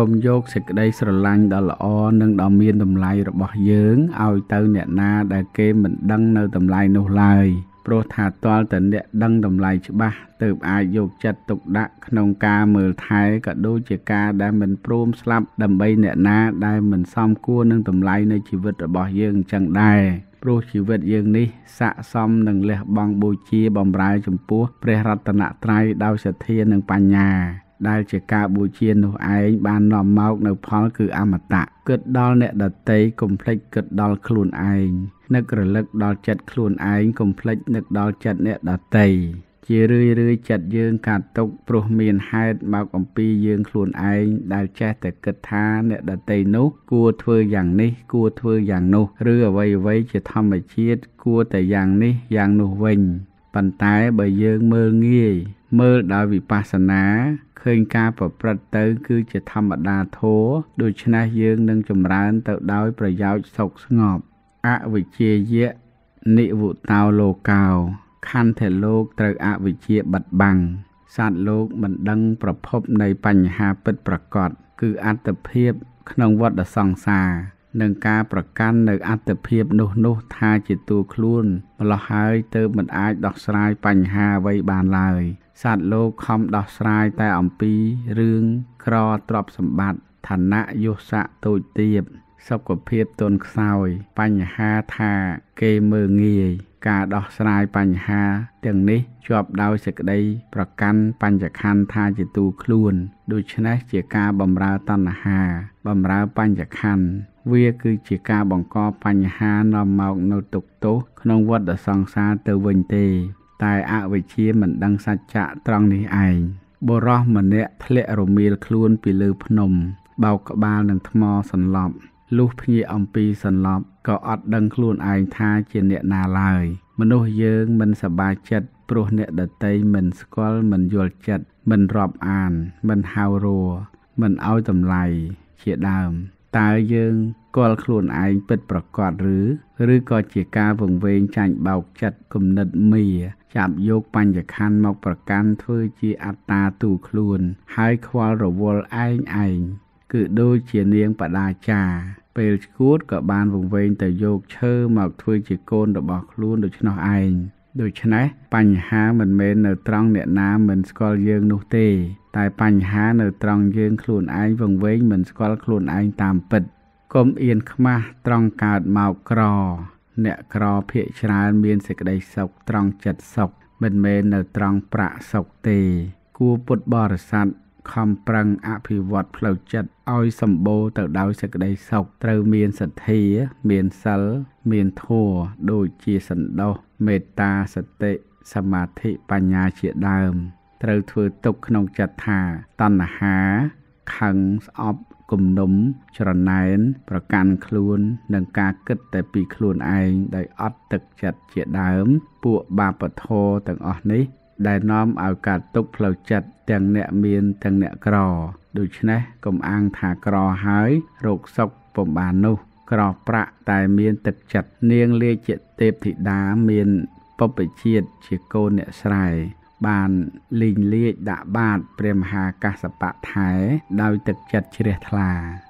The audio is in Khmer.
កុំយកសេចក្តីស្រឡាញ់ដ៏ល្អនិងដ៏មានតម្លៃរបស់យើងឲ្យទៅអ្នកណាដែលគេមិនដឹងនៅតម្លៃនោះឡើយព្រោះថាទាល់តែអ្នកដឹងតម្លៃច្បាស់ទើបអាចយកចិត្តទុកដាក់ក្នុងការមើលថែក៏ដូចជាការដែលមិនព្រមស្លាប់ដើម្បីអ្នកណាដែលមិនសមគួរនឹងតម្លៃនៃជីវិតរបស់យើងអញ្ចឹងដែរព្រោះជីវិតយើងនេះស័កសមនឹងលះបង់បូជាបំរើចំពោះព្រះរតនត្រ័យដោយសទ្ធានិងបញ្ញាដែលជាការបូជានោះឯងបាននាំមកនៅផលគឺអមតៈគិតដល់អ្នកដតីកុំភ្លេចគិតដល់ខ្លួនឯងនឹករលឹកដល់ចិត្តខ្លួនឯងកុំភ្លេចនឹកដល់ចិត្តអ្នកដតីជារឿយរឿយចិត្តយើងកាត់ទុកព្រោះមានហេតុមកអំពីយើងខ្លួនឯងដែលចេះតែគិតថាអ្នកដតីនោះគួរធ្វើយ៉ាងនេះគួរធ្វើយ៉ាងនោះឬអ្វីអ្វីជាធម្មជាតិគួរតែយ៉ាងនេះយ៉ាងនោះវិញប៉ុន្តែបើយើងមើលងាយមើលដោយវិបស្សនាឃើញការប្រព្រឹត្តទៅ គឺជាធម្មតាធម៌ដូច្នេះយើងនឹងចម្រើនទៅដោយប្រយោជន៍សុខស្ងប់អវិជ្ជាយៈនិវតោលោកោខន្ធៈលោកត្រូវអវិជ្ជាបិទបាំងសត្វលោកមិនដឹង ប្រភពនៃបញ្ហាពិតប្រកបគឺអត្តភាព ក្នុងវដ្តសង្សារនិងការប្រកាន់នៅអត្តភាពនោះនោះថាជាតួខ្លួនម្លោះហើយទើបមិនអាចដោះស្រាយបញ្ហាអ្វីបានឡើយសត្វលោកខំដោះស្រាយតែអំពីរឿងក្រទ្រព្យសម្បត្តិឋានៈយសៈតូចទាបសុខភាពទន់ខ្សោយបញ្ហាថាគេមើងងាយការដោះស្រាយបញ្ហាទាំងនេះជាប់ដោយសេចក្តីប្រកាន់បញ្ញខណ្ឌថាជាទូខ្លួន ដូច្នេះជាការបំរើតណ្ហាបំរើបញ្ញខណ្ឌវាគឺជាការបង្កបញ្ហានាំមកនូវទុក្ខទោសក្នុងវដ្តសង្សារទៅវិញទេ តែអវិជ្ជាមិនដឹងសច្ចៈត្រង់នេះឯងបុរសម្នាក់ធ្លាក់រមៀលខ្លួនពីលើភ្នំបោកក្បាលនឹងថ្មសន្លប់លុះភ្ញាក់អំពីសន្លប់ក៏អត់ដឹងខ្លួនឯងថាជាអ្នកណាឡើយមនុស្សយើងមិនសប្បាយចិត្តព្រោះអ្នកដតីមិនស្គាល់មិនយល់ចិត្តមិនរាប់អានមិនហៅរัวមិនឲ្យតម្លៃជាដើមតើយើងគាល់ខ្លួនឯងពិតប្រកបឬឬក៏ជាការវង្វេងចាញ់បោកចិត្តគំនិតមីចាប់យកបញ្ញខណ្ឌមកប្រកាន់ធ្វើជាអត្តាទូខ្លួនហើយខ្វល់រវល់ឯងឯងគឺដូចជានាងបដាចាពេលឈួតក៏បានវង្វេងទៅយកឈើមកធ្វើជាកូនរបស់ខ្លួនដូច្នោះឯងដូច្នេះបញ្ហាមិនមែននៅត្រង់អ្នកណាមិនស្គាល់យើងនោះទេ តែបញ្ហានៅត្រង់យើងខ្លួនឯងវង្វេងមិនស្គាល់ខ្លួនឯងតាមពិត កុំអៀនខ្មាស់ត្រង់កើតមកក្រ អ្នកក្រភាកច្រើនមានសេចក្តីសុខត្រង់ចិត្តសុខមិនមែននៅត្រង់ប្រាក់សុខទេ គួរពុទ្ធបរិស័ទខំប្រឹងអភិវឌ្ឍផ្លូវចិត្តឲ្យសម្បូរទៅដោយសេចក្តីសុខត្រូវមានសទ្ធាមានសិលមានធម៌ដូចជាសន្តោសមេត្តាសតិសមាធិបញ្ញាជាដើមត្រូវធ្វើទុកក្នុងចិត្តថាតណ្ហាខឹងស្អប់គំនុំច្រណែនប្រកាន់ខ្លួន និងការគិតតែពីខ្លួនឯងដោយអត់ទឹកចិត្តជាដើម ពួកបាបធរទាំងអស់នេះដែលនាំឲ្យកើតទុក្ខផ្លូវចិត្តទាំងអ្នកមានទាំងអ្នកក្រ ដូច្នេះកុំអាងថាក្រហើយរោគសុខពំបាននោះ ក្រប្រាក់តែមានទឹកចិត្តនាងលាជាទេពធីតាមានពពជាតិជាកូនអ្នកស្រែបានលីងលាជដាក់បាតព្រះមហាកាសបៈថែដោយទឹកចិត្តជ្រះថ្លា